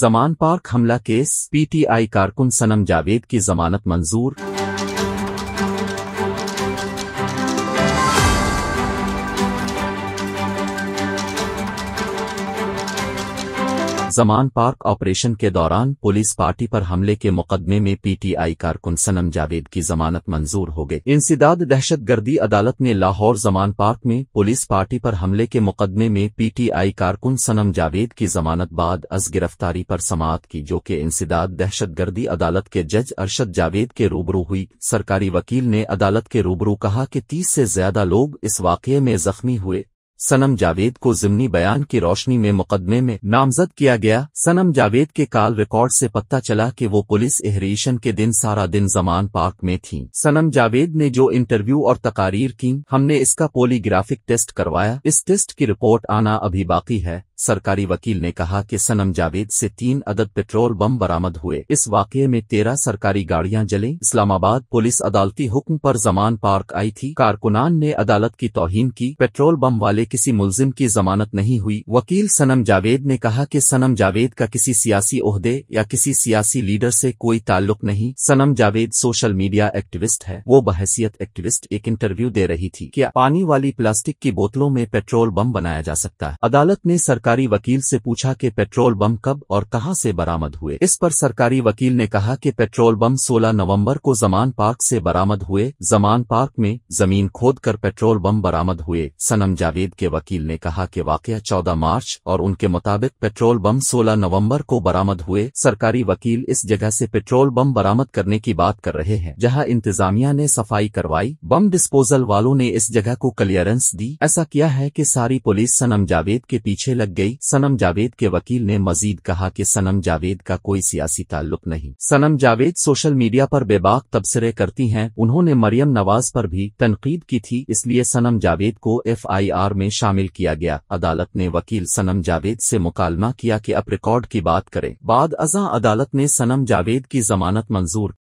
Zaman park हमला case PTI कारकुन सनम जावेद की जमानत मंजूर जमान पार्क ऑपरेशन के दौरान पुलिस पार्टी पर हमले के मुकदमे में पीटीआई कारकुन सनम जावेद की जमानत मंजूर हो गई इंसदाद दहशतगर्दी अदालत ने लाहौर जमान पार्क में पुलिस पार्टी पर हमले के मुकदमे में पीटीआई कारकुन सनम जावेद की जमानत बाद अज गिरफ्तारी पर समाप्त की जो कि इंसदाद दहशतगर्दी अदालत के जज अरशद जावेद के रूबरू हुई सरकारी वकील ने अदालत के रूबरू कहा कि तीस से ज्यादा लोग इस वाक़े में जख्मी हुए सनम जावेद को जिमनी बयान की रोशनी में मुकदमे में नामजद किया गया सनम जावेद के काल रिकॉर्ड से पता चला कि वो पुलिस एहरेशन के दिन सारा दिन जमान पार्क में थी सनम जावेद ने जो इंटरव्यू और तकारीर की हमने इसका पोलीग्राफिक टेस्ट करवाया इस टेस्ट की रिपोर्ट आना अभी बाकी है सरकारी वकील ने कहा कि सनम जावेद से तीन अदद पेट्रोल बम बरामद हुए इस वाक़े में तेरह सरकारी गाड़ियां जले इस्लामाबाद पुलिस अदालती हुक्म पर जमान पार्क आई थी कारकुनान ने अदालत की तोहिन की पेट्रोल बम वाले किसी मुलजिम की जमानत नहीं हुई वकील सनम जावेद ने कहा कि सनम जावेद का किसी सियासी ओहदे या किसी सियासी लीडर से कोई ताल्लुक नहीं Sanam Javed social media activist है वो बहसियत एक्टिविस्ट एक इंटरव्यू दे रही थी क्या पानी वाली प्लास्टिक की बोतलों में पेट्रोल बम बनाया जा सकता है अदालत ने सरकार सरकारी वकील से पूछा कि पेट्रोल बम कब और कहां से बरामद हुए इस पर सरकारी वकील ने कहा कि पेट्रोल बम 16 नवंबर को जमान पार्क से बरामद हुए जमान पार्क में जमीन खोदकर पेट्रोल बम बरामद हुए सनम जावेद के वकील ने कहा कि वाकया 14 मार्च और उनके मुताबिक पेट्रोल बम 16 नवंबर को बरामद हुए सरकारी वकील इस जगह से पेट्रोल बम बरामद करने की बात कर रहे हैं जहां इंतजामिया ने सफाई करवाई बम डिस्पोजल वालों ने इस जगह को क्लियरेंस दी ऐसा किया है कि सारी पुलिस सनम जावेद के पीछे लग गई गई सनम जावेद के वकील ने मजीद कहा कि सनम जावेद का कोई सियासी ताल्लुक नहीं सनम जावेद सोशल मीडिया पर बेबाक तबसरे करती हैं उन्होंने मरियम नवाज पर भी तनकीद की थी इसलिए सनम जावेद को आर में शामिल किया गया अदालत ने वकील सनम जावेद से मुकालमा किया कि अप रिकॉर्ड की बात करें बाद अजा अदालत ने सनम जावेद की जमानत मंजूर